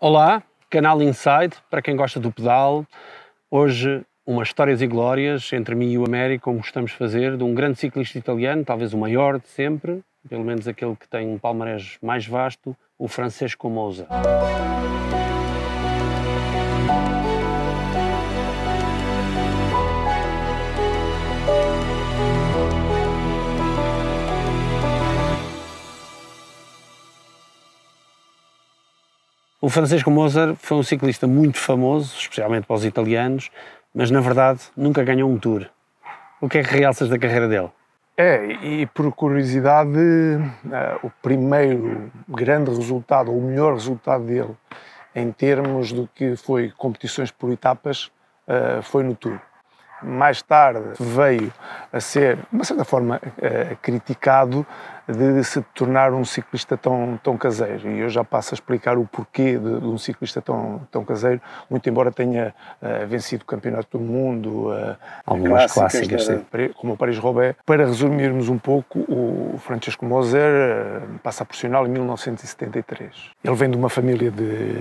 Olá, canal Inside, para quem gosta do pedal. Hoje, umas histórias e glórias entre mim e o Américo, como gostamos de fazer, de um grande ciclista italiano, talvez o maior de sempre, pelo menos aquele que tem um palmarés mais vasto, o Francesco Moza. O Francisco Moser foi um ciclista muito famoso, especialmente para os italianos, mas na verdade nunca ganhou um Tour. O que é que realças da carreira dele? É, e por curiosidade, eh, o primeiro grande resultado, ou o melhor resultado dele, em termos do que foi competições por etapas, eh, foi no Tour mais tarde veio a ser, de uma certa forma, eh, criticado de se tornar um ciclista tão, tão caseiro. E eu já passo a explicar o porquê de, de um ciclista tão, tão caseiro, muito embora tenha uh, vencido o Campeonato do Mundo, uh, algumas clássicas, né? como o Paris-Roubaix. Para resumirmos um pouco, o Francesco Moser uh, passa a profissional em 1973. Ele vem de uma família de,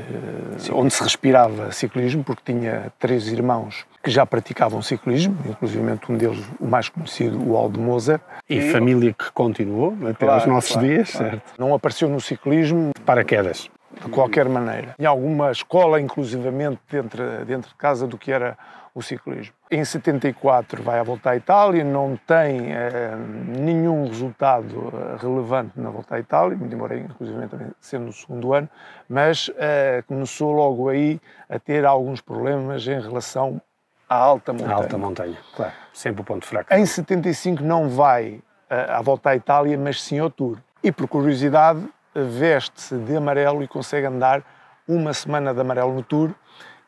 onde se respirava ciclismo, porque tinha três irmãos que já praticavam ciclismo, inclusive um deles, o mais conhecido, o Aldo Moser. E, e família que continuou até né, claro, aos nossos claro, dias, claro. certo? Não apareceu no ciclismo de paraquedas. De qualquer maneira. Em alguma escola, inclusivamente, dentro, dentro de casa do que era o ciclismo. Em 74 vai à volta à Itália, não tem eh, nenhum resultado eh, relevante na volta à Itália, demorei inclusive também sendo no segundo ano, mas eh, começou logo aí a ter alguns problemas em relação à alta montanha. À alta montanha, claro. Sempre o ponto fraco. Em 75 não vai eh, à volta à Itália, mas sim ao Tour. E por curiosidade, veste-se de amarelo e consegue andar uma semana de amarelo no Tour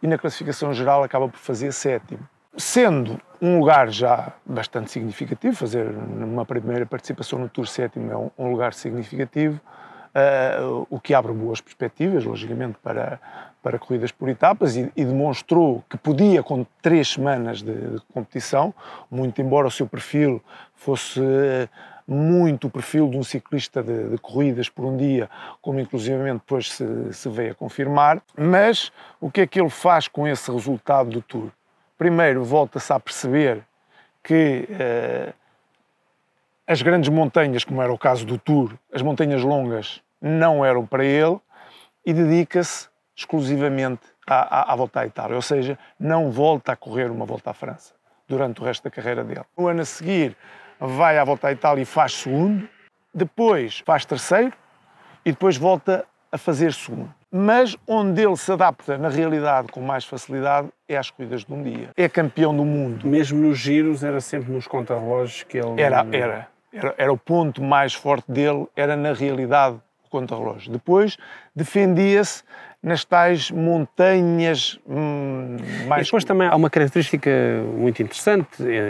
e na classificação geral acaba por fazer sétimo. Sendo um lugar já bastante significativo, fazer uma primeira participação no Tour sétimo é um lugar significativo, uh, o que abre boas perspectivas, logicamente, para, para corridas por etapas e, e demonstrou que podia, com três semanas de, de, competição, muito embora o seu perfil fosse. Eh, muito o perfil de um ciclista de, de, corridas por um dia, como inclusivamente depois se, se veio a confirmar. Mas o que é que ele faz com esse resultado do Tour? Primeiro, volta-se a perceber que uh, as grandes montanhas, como era o caso do Tour, as montanhas longas não eram para ele e dedica-se exclusivamente à, à, à, volta à Itália, ou seja, não volta a correr uma volta à França durante o resto da carreira dele. No ano a seguir, vai à volta à Itália e faz segundo, depois faz terceiro e depois volta a fazer segundo. Mas onde ele se adapta na realidade com mais facilidade é às corridas de um dia. É campeão do mundo. Mesmo nos giros era sempre nos contrarrelógios que ele. Era, era era, era o ponto mais forte dele, era na realidade o contra-relógio. Depois defendia-se nas tais montanhas hum, mais... E depois também há uma característica muito interessante,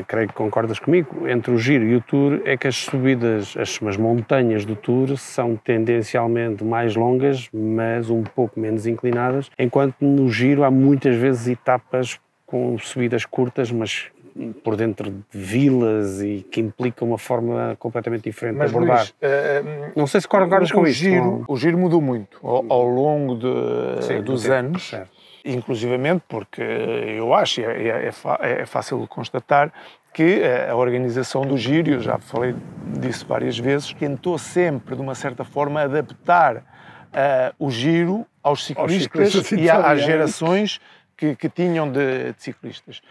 creio que concordas comigo, entre o giro e o tour, é que as subidas, as, as montanhas do tour são tendencialmente mais longas, mas um pouco menos inclinadas, enquanto no giro há muitas vezes etapas com subidas curtas, mas por dentro de vilas e que implica uma forma completamente diferente Mas, de abordar. Luís, uh, eh, não sei se concordas com isso. O giro mudou muito ao, ao longo de, Sim, dos anos. Certo. Inclusivamente porque eu acho, é, é é, é, é fácil constatar, que eh, a organização do giro, eu já falei disso várias vezes, tentou sempre, de uma certa forma, adaptar uh, o giro aos ciclistas, aos ciclistas e às gerações que, que tinham de, de, ciclistas.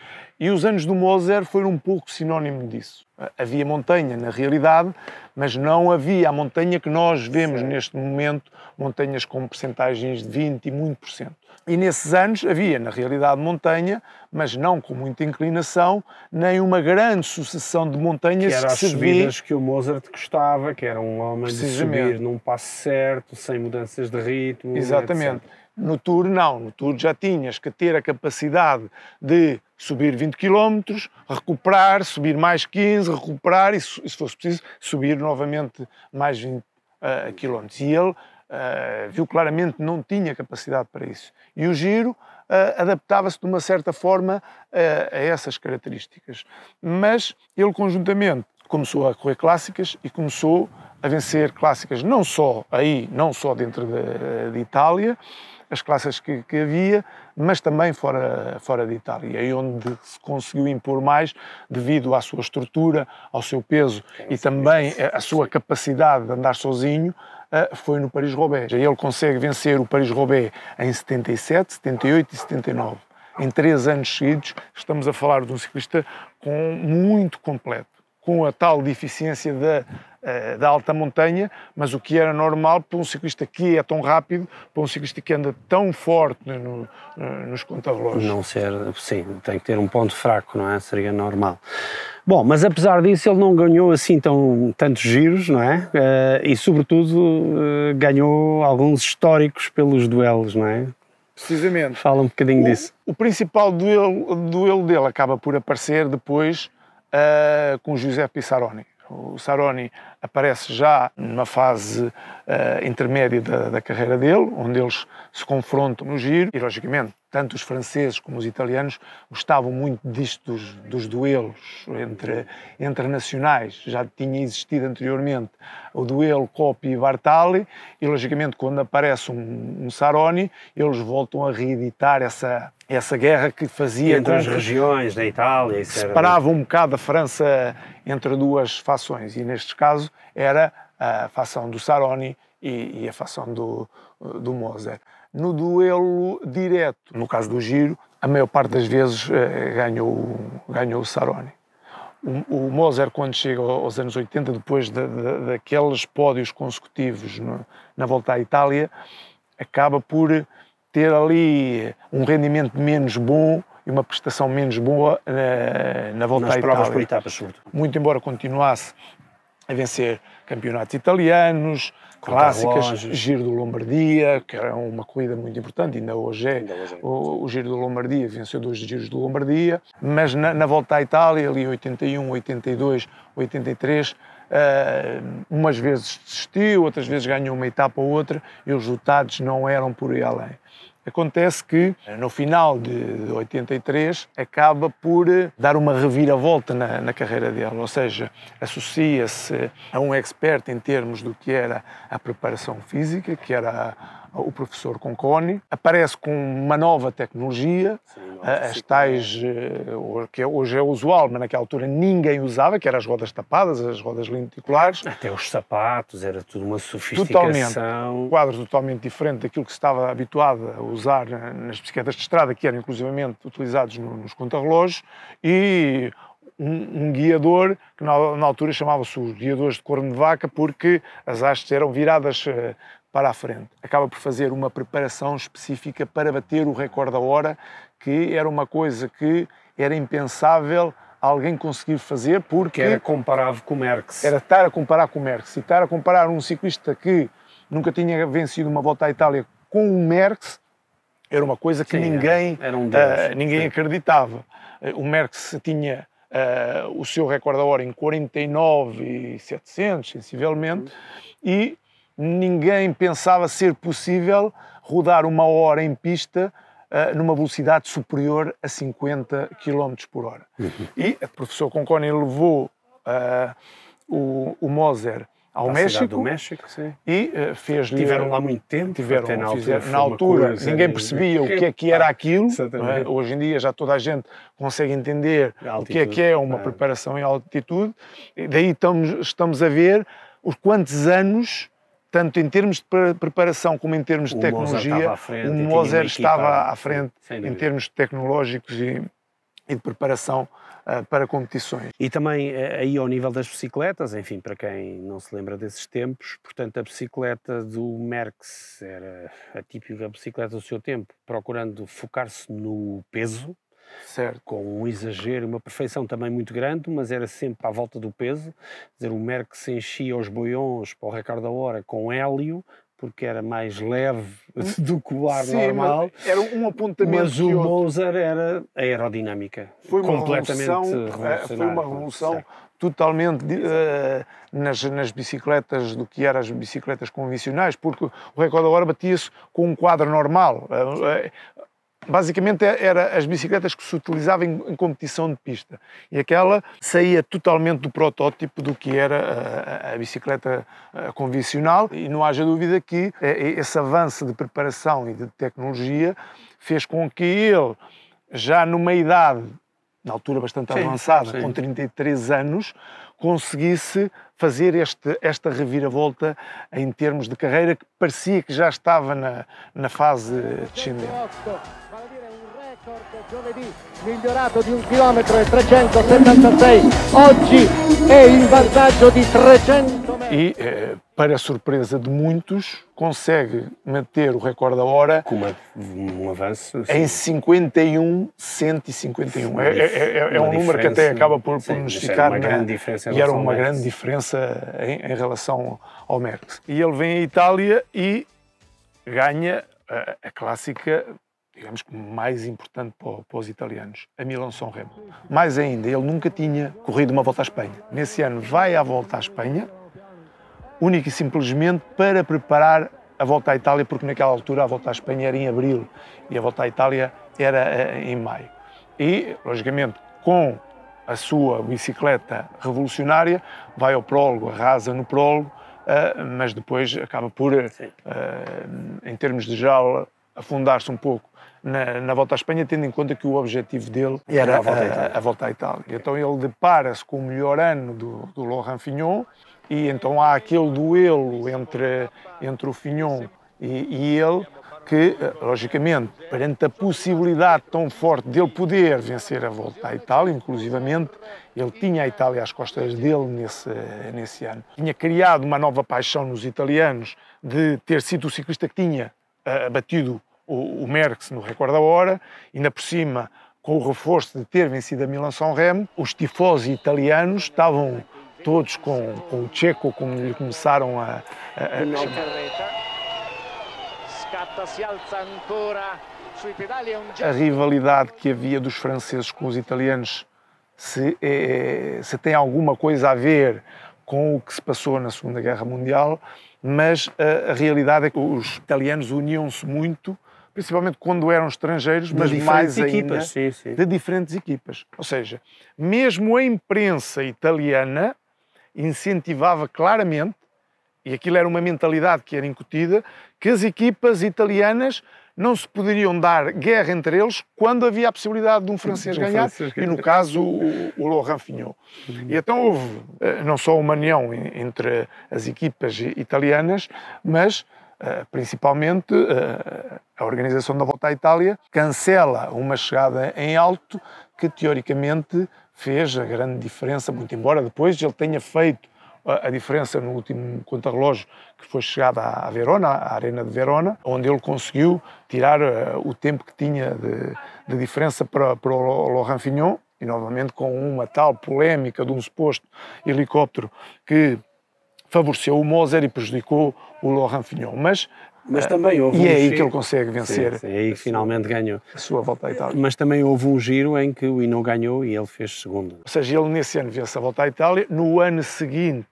E os anos do Moser foram um pouco sinónimo disso. Havia montanha na realidade, mas não havia a montanha que nós vemos Sim. neste momento, montanhas com percentagens de 20 e muito por cento. E nesses anos havia, na realidade, montanha, mas não com muita inclinação, nem uma grande sucessão de montanhas que, era que as se subidas vê... que o Mozart gostava, que era um homem de subir num passo certo, sem mudanças de ritmo. Exatamente. Etc. No Tour, não. No Tour já tinhas que ter a capacidade de subir 20 km, recuperar, subir mais 15, recuperar e, se fosse preciso, subir novamente mais 20 uh, km. E ele uh, viu claramente não tinha capacidade para isso. E o giro uh, adaptava-se de uma certa forma eh, a essas características. Mas ele, conjuntamente, começou a correr clássicas e começou a vencer clássicas não só aí, não só dentro de, de Itália, as classes que, que, havia, mas também fora, fora de Itália, e onde se conseguiu impor mais devido à sua estrutura, ao seu peso e também à sua capacidade de andar sozinho, eh, foi no Paris-Roubaix. Ele consegue vencer o Paris-Roubaix em 77, 78 e 79. Em três anos seguidos, estamos a falar de um ciclista com, muito completo com a tal deficiência da, eh, da alta montanha, mas o que era normal para um ciclista que é tão rápido, para um ciclista que anda tão forte no, no, nos contadores. Não ser, sim, tem que ter um ponto fraco, não é? Seria normal. Bom, mas apesar disso ele não ganhou assim tão, tantos giros, não é? Eh, e sobretudo eh, ganhou alguns históricos pelos duelos, não é? Precisamente. Fala um bocadinho o, disso. O principal duelo, duelo dele acaba por aparecer depois uh, com Giuseppe Saroni. O Saroni aparece já numa fase uh, intermédia da, da, carreira dele, onde eles se confrontam no giro e, logicamente, tanto os franceses como os italianos gostavam muito disto dos, dos duelos entre, entre nacionais. Já tinha existido anteriormente o duelo Coppi e Bartali, e logicamente quando aparece um, um Saroni, eles voltam a reeditar essa, essa guerra que fazia entre as regiões da Itália, etc. separava um bocado a França entre duas fações e neste caso era a fação do Saroni e, e a fação do, do Moser no duelo direto. No caso do giro, a maior parte das vezes eh, ganhou, ganhou o Saroni. O, Moser, quando chega aos anos 80, depois de, de, daqueles pódios consecutivos no, na volta à Itália, acaba por ter ali um rendimento menos bom e uma prestação menos boa na, eh, na volta Nas à Itália. provas por etapas, sobretudo. Muito embora continuasse a vencer campeonatos italianos, clássicas, Giro do Lombardia, que era é uma corrida muito importante, ainda hoje é. Ainda hoje é. O, o, Giro do Lombardia venceu dois Giros do Lombardia, mas na, na volta à Itália, ali 81, 82, 83, Uh, umas vezes desistiu, outras vezes ganhou uma etapa ou outra e os resultados não eram por aí além. Acontece que, no final de 83, acaba por eh, dar uma reviravolta na, na carreira dela, ou seja, associa-se a um expert em termos do que era a preparação física, que era o professor Conconi aparece com uma nova tecnologia, Sim, eh, as tais, eh, que hoje é usual, mas naquela altura ninguém usava, que eram as rodas tapadas, as rodas lenticulares. Até os sapatos, era tudo uma sofisticação. Totalmente, quadro totalmente diferente daquilo que se estava habituado a usar eh, nas bicicletas de estrada, que eram inclusivamente utilizados nos contarrelógios, e um, um, guiador que na, na altura chamava-se os guiadores de corno de vaca porque as hastes eram viradas uh, para a frente. Acaba por fazer uma preparação específica para bater o recorde da hora, que era uma coisa que era impensável alguém conseguir fazer, porque... Que era comparável com o Merckx. Era estar a comparar com o Merckx. E estar a comparar um ciclista que nunca tinha vencido uma volta à Itália com o Merckx, era uma coisa que Sim, ninguém, era. um uh, ninguém acreditava. Eh, o Merckx tinha uh, o seu recorde da hora em 49,700, sensivelmente, uhum. e ninguém pensava ser possível rodar uma hora em pista uh, numa velocidade superior a 50 km por hora. Uhum. E o professor Conconi levou uh, o, o Moser ao México, México, e uh, eh, fez tiveram lá muito tempo tiveram até na fizeram, altura, na altura ninguém percebia o que é que era ah, aquilo é? hoje em dia já toda a gente consegue entender o que é que é uma é. preparação em altitude e daí estamos, estamos a ver os quantos anos tanto em termos de preparação como em termos o de tecnologia, o Mozart estava à frente, estava à frente em termos tecnológicos e, e de preparação uh, para competições. E também eh, aí ao nível das bicicletas, enfim, para quem não se lembra desses tempos, portanto a bicicleta do Merckx era a típica bicicleta do seu tempo, procurando focar-se no peso, Certo. com um exagero, uma perfeição também muito grande, mas era sempre à volta do peso. Quer dizer, o Merck se enchia aos boiões para o recorde da hora com hélio, porque era mais leve do que o ar Sim, normal. Era um apontamento. Mas o Moser era aerodinâmica. Foi uma completamente revolução, eh, Foi uma revolução certo. totalmente uh, nas, nas bicicletas do que eram as bicicletas convencionais, porque o recorde da hora batia-se com um quadro normal. Uh, uh, Basicamente é, eram as bicicletas que se utilizavam em, competição de pista e aquela saía totalmente do protótipo do que era eh, a, a bicicleta eh, convencional e não haja dúvida que eh, esse avanço de preparação e de tecnologia fez com que ele, já numa idade na altura bastante sim, avançada, sim. com 33 anos, conseguisse fazer este, esta reviravolta em termos de carreira que parecia que já estava na, na fase descendente. Giovedì migliorato di 1 km e 376, oggi è in vantaggio di 300 metri. E eh, para a surpresa de muitos, consegue manter o recorde da hora com uma, um avanço em 51 151. É, é, é, é um número que até acaba por, sim, é por nos ficar uma né? grande diferença e era uma grande diferença em, em relação ao Merckx. E ele vem à Itália e ganha a, eh, a clássica digamos que mais importante para, os italianos, a Milão-São Remo. Mais ainda, ele nunca tinha corrido uma volta à Espanha. Nesse ano vai à volta à Espanha, única e simplesmente para preparar a volta à Itália, porque naquela altura a volta à Espanha era em abril e a volta à Itália era eh, em maio. E, logicamente, com a sua bicicleta revolucionária, vai ao prólogo, arrasa no prólogo, eh, mas depois acaba por, eh, em termos de jaula, afundar-se um pouco na, na, volta à Espanha, tendo em conta que o objetivo dele era a volta, a, volta à Itália. Então ele depara-se com o melhor ano do, do Laurent Fignon e então há aquele duelo entre, entre o Fignon e, e ele que, eh, logicamente, perante a possibilidade tão forte dele poder vencer a volta à Itália, inclusivamente, ele tinha a Itália às costas dele nesse, nesse ano. Tinha criado uma nova paixão nos italianos de ter sido o ciclista que tinha eh, batido o, o Merckx no recorde da hora, ainda por cima com o reforço de ter vencido a Milan-San Remo, os tifosi italianos estavam todos com, com o Checo, como lhe começaram a, a, a chamar. A rivalidade que havia dos franceses com os italianos, se, é, se tem alguma coisa a ver com o que se passou na Segunda Guerra Mundial, mas a, a realidade é que os italianos uniam-se muito principalmente quando eram estrangeiros, mas mais ainda sim, sim. de diferentes equipas. Ou seja, mesmo a imprensa italiana incentivava claramente, e aquilo era uma mentalidade que era incutida, que as equipas italianas não se poderiam dar guerra entre eles quando havia a possibilidade de um francês ganhar, e no caso o, o Laurent Fignon. E então houve eh, não só uma união entre as equipas italianas, mas eh, principalmente eh, a organização da Volta à Itália cancela uma chegada em alto que teoricamente fez a grande diferença, muito embora depois ele tenha feito eh, a diferença no último contrarrelógio, que foi chegada à Verona, à Arena de Verona, onde ele conseguiu tirar o tempo que tinha de, de diferença para, para o Laurent Fignon, e novamente com uma tal polémica de um suposto helicóptero que favoreceu o Moser e prejudicou o Laurent Fignon. Mas mas também houve e um é aí que ele consegue vencer. Sim, sim, aí finalmente ganhou. A sua volta à Itália. Mas também houve um giro em que o Hino ganhou e ele fez segundo. Ou seja, ele nesse ano vence a volta à Itália. No ano seguinte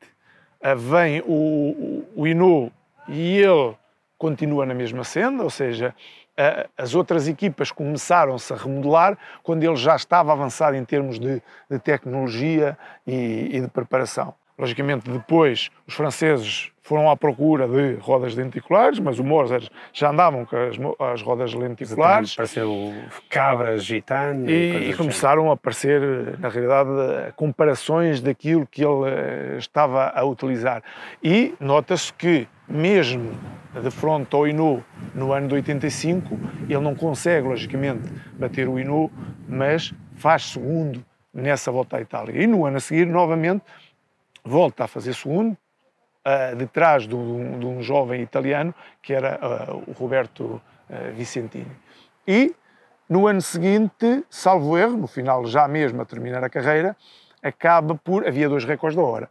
eh, vem o, o Hino e ele continua na mesma senda, ou seja, eh, as outras equipas começaram-se a remodelar quando ele já estava avançado em termos de, de tecnologia e, e de preparação. Logicamente, depois os franceses foram à procura de rodas lenticulares, mas os Mozart já andavam com as, as rodas lenticulares. Apareceu cabras, gitano. E, e assim. começaram assim. a aparecer, na realidade, comparações daquilo que ele eh, estava a utilizar. E nota-se que, mesmo de frente ao Inu no ano de 85, ele não consegue, logicamente, bater o Inu, mas faz segundo nessa volta à Itália. E no ano a seguir, novamente, volta a fazer segundo, uh, detrás de um, de um, jovem italiano que era uh, o Roberto eh, Vicentini. E no ano seguinte, salvo erro, no final já mesmo a terminar a carreira, acaba por. Havia dois recordes da hora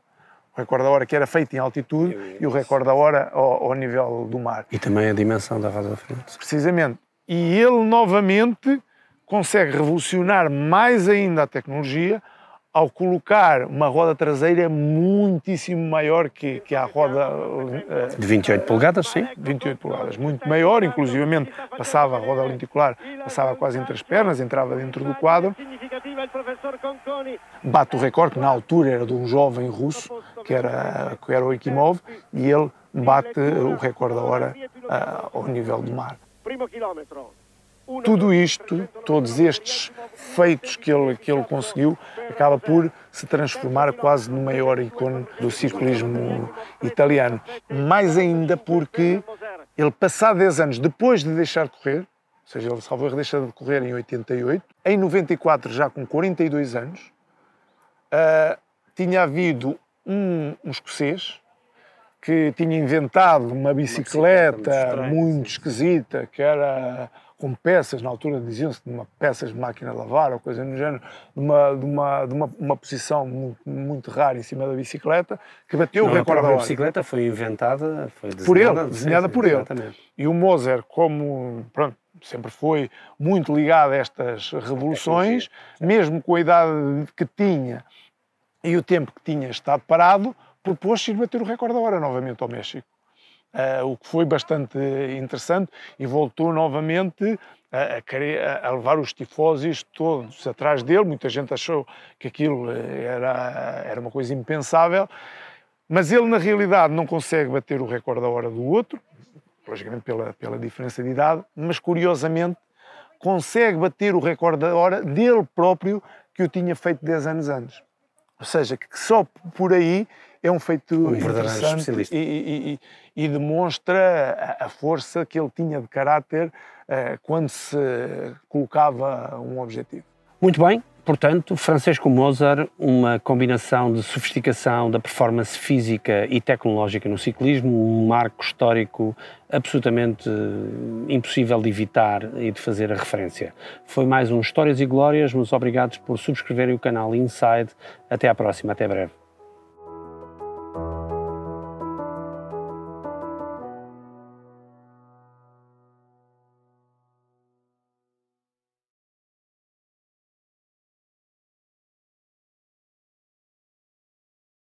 o recorde da hora que era feito em altitude e o recorde da hora ao, ao, nível do mar. E também a dimensão da Roda da Frente. Precisamente. E ele novamente consegue revolucionar mais ainda a tecnologia ao colocar uma roda traseira muitíssimo maior que, que a roda... Eh, de 28 polegadas, sim. 28 polegadas, muito maior, inclusivamente passava a roda lenticular, passava quase entre as pernas, entrava dentro do quadro. Bate o recorde, que na altura era de um jovem russo, que era, que era o Ekimov, e ele bate o recorde da hora uh, ao nível do mar. Primo quilómetro tudo isto, todos estes feitos que ele, que ele conseguiu, acaba por se transformar quase no maior ícone do ciclismo italiano. Mais ainda porque ele, passado 10 anos, depois de deixar de correr, ou seja, ele salvou deixa de correr em 88, em 94, já com 42 anos, uh, tinha havido um, um escocês, que tinha inventado uma bicicleta, muito, muito esquisita, que era com peças, na altura diziam-se de uma peças de máquina a lavar ou coisa no género, de uma, de uma, de uma, uma posição muito, muito, rara em cima da bicicleta, que bateu Não, o recorde da hora. A bicicleta foi inventada, foi por ele, desenhada sim, por ele. E o Moser, como pronto, sempre foi muito ligado a estas revoluções, mesmo com a idade que tinha e o tempo que tinha estado parado, propôs-se ir bater o recorde da hora novamente ao México. Eh, o que foi bastante interessante, e voltou novamente a, a, a, levar os tifósis todos atrás dele. Muita gente achou que aquilo eh, era, era uma coisa impensável, mas ele, na realidade, não consegue bater o recorde da hora do outro, logicamente pela, pela diferença de idade, mas curiosamente consegue bater o recorde da hora dele próprio que o tinha feito 10 anos antes. Ou seja, que só por aí é um feito um interessante e, e, e, e, demonstra a força que ele tinha de caráter uh, quando se colocava um objetivo. Muito bem, portanto, Francesco Moser, uma combinação de sofisticação da performance física e tecnológica no ciclismo, um marco histórico absolutamente eh, impossível de evitar e de fazer a referência. Foi mais um Histórias e Glórias, mas obrigados por subscreverem o canal Inside. Até à próxima, até breve.